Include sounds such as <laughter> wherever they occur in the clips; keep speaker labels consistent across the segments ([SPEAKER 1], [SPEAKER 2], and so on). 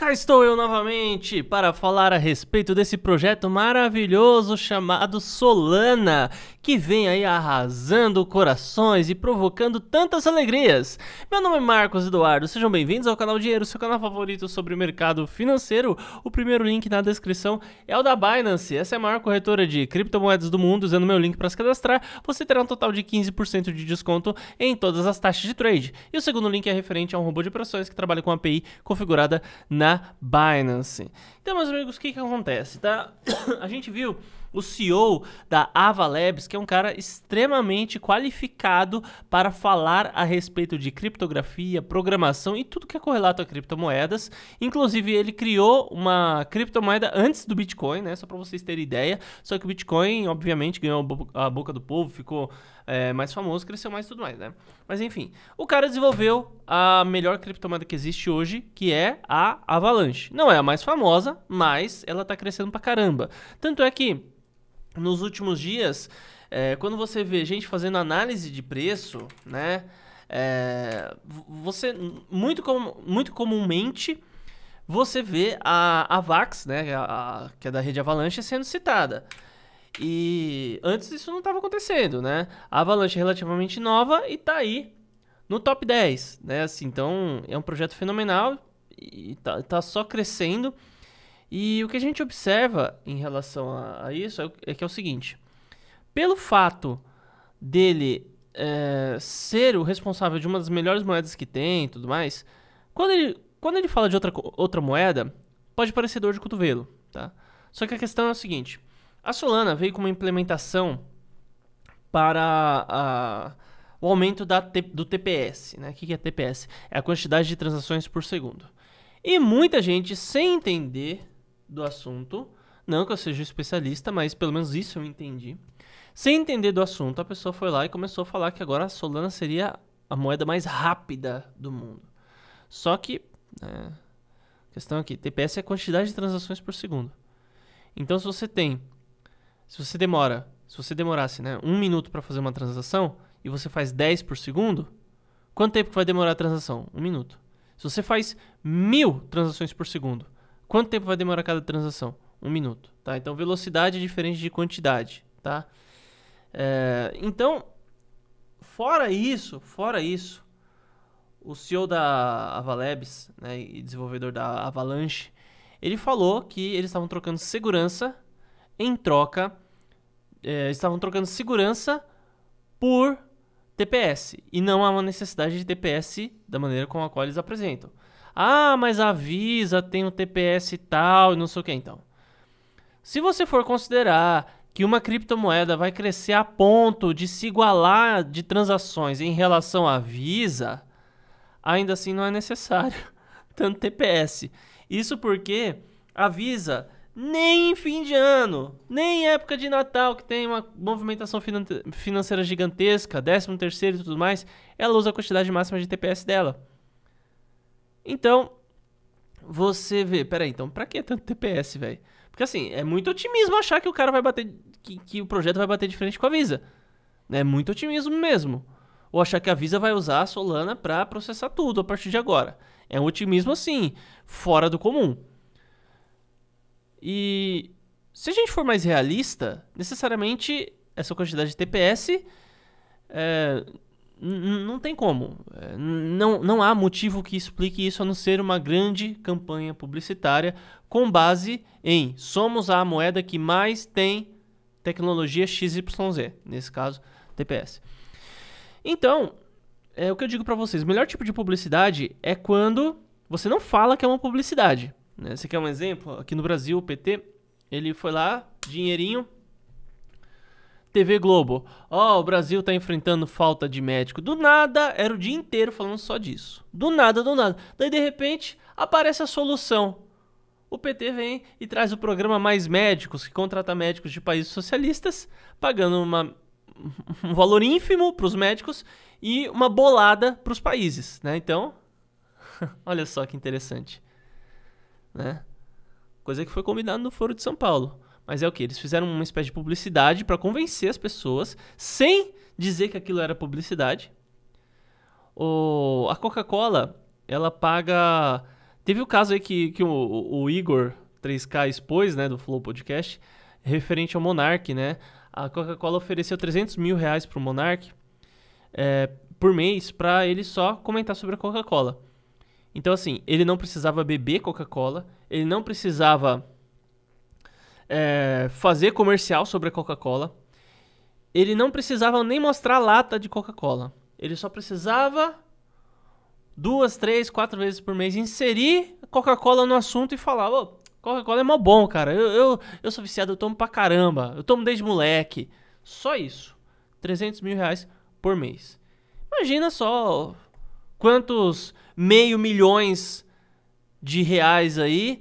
[SPEAKER 1] Cá estou eu novamente para falar a respeito desse projeto maravilhoso chamado Solana, que vem aí arrasando corações e provocando tantas alegrias. Meu nome é Marcos Eduardo, sejam bem-vindos ao canal Dinheiro, seu canal favorito sobre o mercado financeiro. O primeiro link na descrição é o da Binance, essa é a maior corretora de criptomoedas do mundo. Usando meu link para se cadastrar, você terá um total de 15% de desconto em todas as taxas de trade. E o segundo link é referente a um robô de operações que trabalha com API configurada na Binance. Então, meus amigos, o que, que acontece, tá? <coughs> A gente viu o CEO da Ava Labs, que é um cara extremamente qualificado para falar a respeito de criptografia, programação e tudo que é correlato a criptomoedas. Inclusive, ele criou uma criptomoeda antes do Bitcoin, né? Só para vocês terem ideia. Só que o Bitcoin, obviamente, ganhou a boca do povo, ficou é, mais famoso, cresceu mais e tudo mais, né? Mas enfim, o cara desenvolveu a melhor criptomoeda que existe hoje, que é a Avalanche. Não é a mais famosa, mas ela está crescendo pra caramba. Tanto é que nos últimos dias, é, quando você vê gente fazendo análise de preço, né? É, você muito, com, muito comumente você vê a, a Vax, né, é a, a, que é da rede Avalanche, sendo citada. E antes isso não estava acontecendo, né? A Avalanche é relativamente nova e está aí no top 10, né? Assim, então é um projeto fenomenal e está tá só crescendo. E o que a gente observa em relação a, a isso é, é, que é o seguinte: pelo fato dele é, ser o responsável de uma das melhores moedas que tem e tudo mais, quando ele, quando ele fala de outra, outra moeda, pode parecer dor de cotovelo. Tá? Só que a questão é o seguinte: a Solana veio com uma implementação para a, o aumento da, do TPS. Né? O que é TPS? É a quantidade de transações por segundo. E muita gente, sem entender, do assunto. Não que eu seja especialista, mas pelo menos isso eu entendi. Sem entender do assunto, a pessoa foi lá e começou a falar que agora a Solana seria a moeda mais rápida do mundo. Só que, né, questão aqui, TPS é a quantidade de transações por segundo. Então, se você tem, se você demora, se você demorasse né, um minuto para fazer uma transação e você faz 10 por segundo, quanto tempo vai demorar a transação? Um minuto. Se você faz mil transações por segundo Quanto tempo vai demorar cada transação? Um minuto, tá? Então, velocidade é diferente de quantidade, tá? É, então, fora isso, fora isso, o CEO da Avalabs, né, e desenvolvedor da Avalanche, ele falou que eles estavam trocando segurança em troca, é, estavam trocando segurança por TPS e não há uma necessidade de TPS da maneira com a qual eles apresentam. Ah, mas avisa, tem um TPS e tal, e não sei o que então. Se você for considerar que uma criptomoeda vai crescer a ponto de se igualar de transações em relação à Visa, ainda assim não é necessário <laughs> tanto TPS. Isso porque a Visa nem em fim de ano, nem em época de Natal, que tem uma movimentação finan financeira gigantesca, 13 terceiro e tudo mais, ela usa a quantidade máxima de TPS dela. Então, você vê. Pera aí, então, pra que tanto TPS, velho? Porque assim, é muito otimismo achar que o cara vai bater. Que, que o projeto vai bater de frente com a Visa. É muito otimismo mesmo. Ou achar que a Visa vai usar a Solana para processar tudo a partir de agora. É um otimismo assim, fora do comum. E se a gente for mais realista, necessariamente essa quantidade de TPS é, não tem como. É, não, não há motivo que explique isso a não ser uma grande campanha publicitária com base em somos a moeda que mais tem tecnologia XYZ, nesse caso, TPS. Então, é o que eu digo para vocês: o melhor tipo de publicidade é quando você não fala que é uma publicidade. Né? Você quer um exemplo? Aqui no Brasil, o PT ele foi lá, dinheirinho, TV Globo. Ó, oh, o Brasil tá enfrentando falta de médico. Do nada, era o dia inteiro falando só disso. Do nada, do nada. Daí, de repente, aparece a solução. O PT vem e traz o programa Mais Médicos, que contrata médicos de países socialistas, pagando uma, <laughs> um valor ínfimo para os médicos e uma bolada para os países, né? Então, <laughs> olha só que interessante, né? Coisa que foi combinada no Foro de São Paulo. Mas é o que? Eles fizeram uma espécie de publicidade para convencer as pessoas, sem dizer que aquilo era publicidade. O, a Coca-Cola, ela paga. Teve o caso aí que, que o, o Igor 3K expôs, né, do Flow Podcast, referente ao Monark, né? A Coca-Cola ofereceu 300 mil reais para o Monark é, por mês para ele só comentar sobre a Coca-Cola. Então, assim, ele não precisava beber Coca-Cola, ele não precisava é, fazer comercial sobre a Coca-Cola. Ele não precisava nem mostrar lata de Coca-Cola. Ele só precisava duas, três, quatro vezes por mês inserir Coca-Cola no assunto e falar: oh, Coca-Cola é mó bom, cara. Eu, eu, eu sou viciado, eu tomo pra caramba. Eu tomo desde moleque. Só isso. 300 mil reais por mês. Imagina só quantos meio milhões de reais aí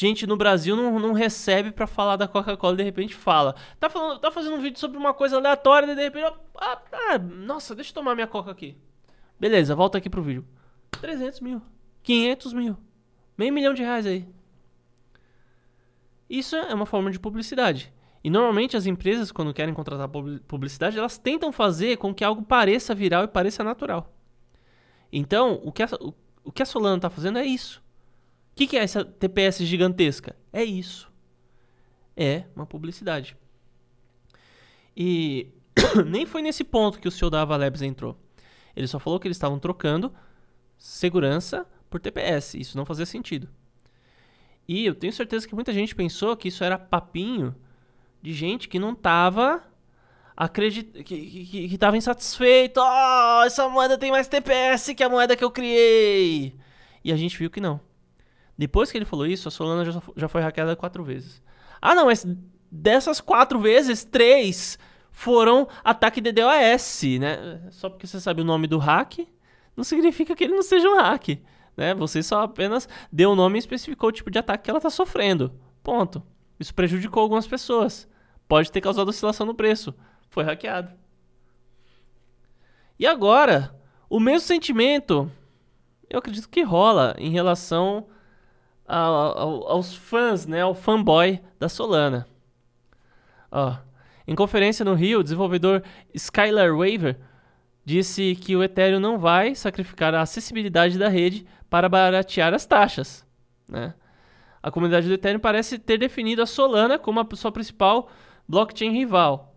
[SPEAKER 1] gente no Brasil não, não recebe para falar da Coca-Cola de repente fala. Tá, falando, tá fazendo um vídeo sobre uma coisa aleatória e de repente. Ah, ah, nossa, deixa eu tomar minha Coca aqui. Beleza, volta aqui pro vídeo. 300 mil, 500 mil, meio milhão de reais aí. Isso é uma forma de publicidade. E normalmente as empresas, quando querem contratar publicidade, elas tentam fazer com que algo pareça viral e pareça natural. Então, o que a, o, o que a Solana está fazendo é isso. O que, que é essa TPS gigantesca? É isso. É uma publicidade. E <coughs> nem foi nesse ponto que o CEO da Avalabs entrou. Ele só falou que eles estavam trocando segurança por TPS. Isso não fazia sentido. E eu tenho certeza que muita gente pensou que isso era papinho de gente que não estava acredit... que, estava insatisfeito. Oh, essa moeda tem mais TPS que a moeda que eu criei. E a gente viu que não. Depois que ele falou isso, a Solana já, já foi hackeada quatro vezes. Ah, não, mas dessas quatro vezes, três foram ataque de DDoS, né? Só porque você sabe o nome do hack, não significa que ele não seja um hack, né? Você só apenas deu o nome e especificou o tipo de ataque que ela está sofrendo. Ponto. Isso prejudicou algumas pessoas. Pode ter causado oscilação no preço. Foi hackeado. E agora, o mesmo sentimento, eu acredito que rola em relação ao, aos fãs, né, ao fanboy da Solana. Ó, em conferência no Rio, o desenvolvedor Skylar Waver disse que o Ethereum não vai sacrificar a acessibilidade da rede para baratear as taxas. Né? A comunidade do Ethereum parece ter definido a Solana como a sua principal blockchain rival.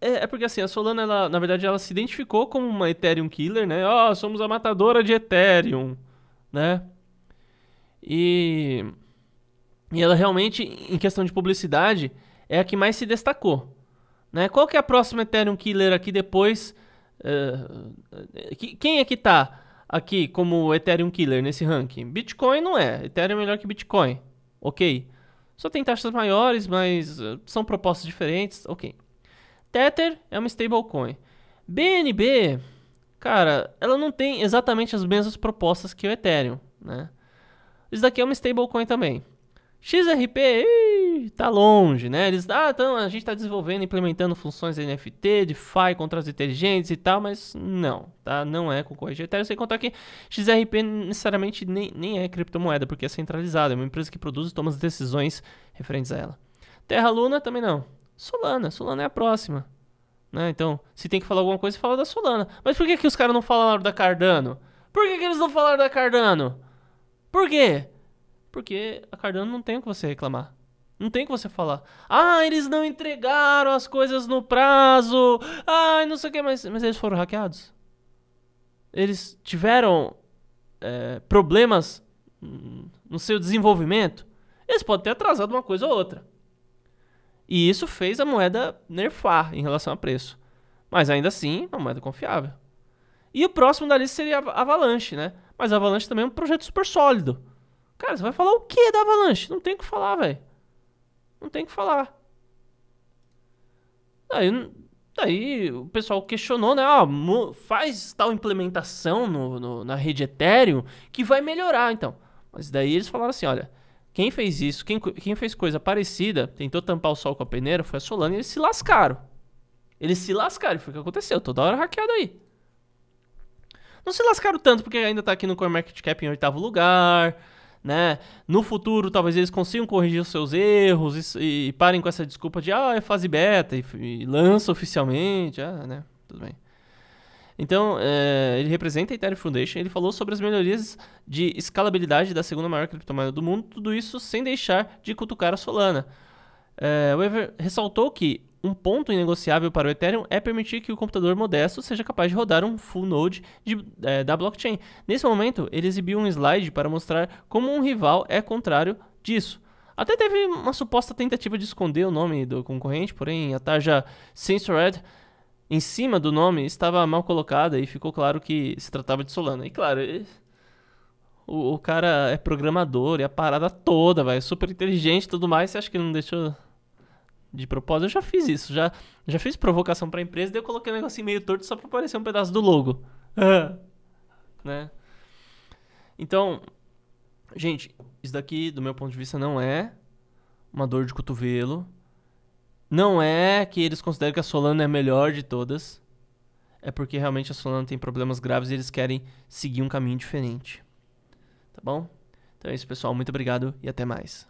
[SPEAKER 1] É, é porque assim, a Solana, ela, na verdade, ela se identificou como uma Ethereum killer, né? Ó, oh, somos a matadora de Ethereum, né? E, e ela realmente, em questão de publicidade, é a que mais se destacou. Né? Qual que é a próxima Ethereum Killer aqui depois? Uh, quem é que está aqui como Ethereum Killer nesse ranking? Bitcoin não é. Ethereum é melhor que Bitcoin. Ok. Só tem taxas maiores, mas eh, são propostas diferentes. Ok. Tether é uma stablecoin. BNB, cara, ela não tem exatamente as mesmas propostas que o Ethereum, né? Isso daqui é uma stablecoin também. XRP, ih, tá longe, né? Eles, ah, então a gente está desenvolvendo, implementando funções NFT, DeFi, contratos inteligentes e tal, mas não, tá? Não é com corrente Ethereum. Sem contar que XRP necessariamente nem, nem é criptomoeda, porque é centralizada, é uma empresa que produz e toma as decisões referentes a ela. Terra Luna também não. Solana, Solana é a próxima. Né? Então, se tem que falar alguma coisa, fala da Solana. Mas por que, que os caras não falaram da Cardano? Por que, que eles não falaram da Cardano? Por quê? Porque a Cardano não tem o que você reclamar. Não tem o que você falar. Ah, eles não entregaram as coisas no prazo. Ah, não sei o que, mas, mas eles foram hackeados. Eles tiveram é, problemas no seu desenvolvimento. Eles podem ter atrasado uma coisa ou outra. E isso fez a moeda nerfar em relação a preço. Mas ainda assim, é uma moeda confiável. E o próximo da lista seria a Avalanche, né? Mas a Avalanche também é um projeto super sólido. Cara, você vai falar o que da Avalanche? Não tem o que falar, velho. Não tem o que falar. Daí, daí o pessoal questionou, né? Ah, faz tal implementação no, no, na rede Ethereum que vai melhorar, então. Mas daí eles falaram assim, olha... Quem fez isso, quem, quem fez coisa parecida, tentou tampar o sol com a peneira, foi a Solana e eles se lascaram. Eles se lascaram, foi o que aconteceu. Toda hora hackeado aí não se lascaram tanto, porque ainda tá aqui no CoinMarketCap em oitavo lugar, né? No futuro, talvez eles consigam corrigir os seus erros e, e parem com essa desculpa de, ah, é fase beta e, e lança oficialmente, ah, né? Tudo bem. Então, é, ele representa a Ethereum Foundation, ele falou sobre as melhorias de escalabilidade da segunda maior criptomoeda do mundo, tudo isso sem deixar de cutucar a Solana. É, Weaver ressaltou que um ponto inegociável para o Ethereum é permitir que o computador modesto seja capaz de rodar um full node de, é, da blockchain. Nesse momento, ele exibiu um slide para mostrar como um rival é contrário disso. Até teve uma suposta tentativa de esconder o nome do concorrente, porém a tarja Censored em cima do nome estava mal colocada e ficou claro que se tratava de Solana. E claro, o, o, cara é programador e a parada toda, vai, super inteligente e tudo mais, você acha que ele não deixou de propósito. Eu já fiz isso, já, já fiz provocação pra empresa, daí eu coloquei um negocinho meio torto só pra aparecer um pedaço do logo. <laughs> né? Então, gente, isso daqui, do meu ponto de vista, não é uma dor de cotovelo. Não é que eles consideram que a Solana é a melhor de todas. É porque realmente a Solana tem problemas graves e eles querem seguir um caminho diferente. Tá bom? Então é isso, pessoal. Muito obrigado e até mais.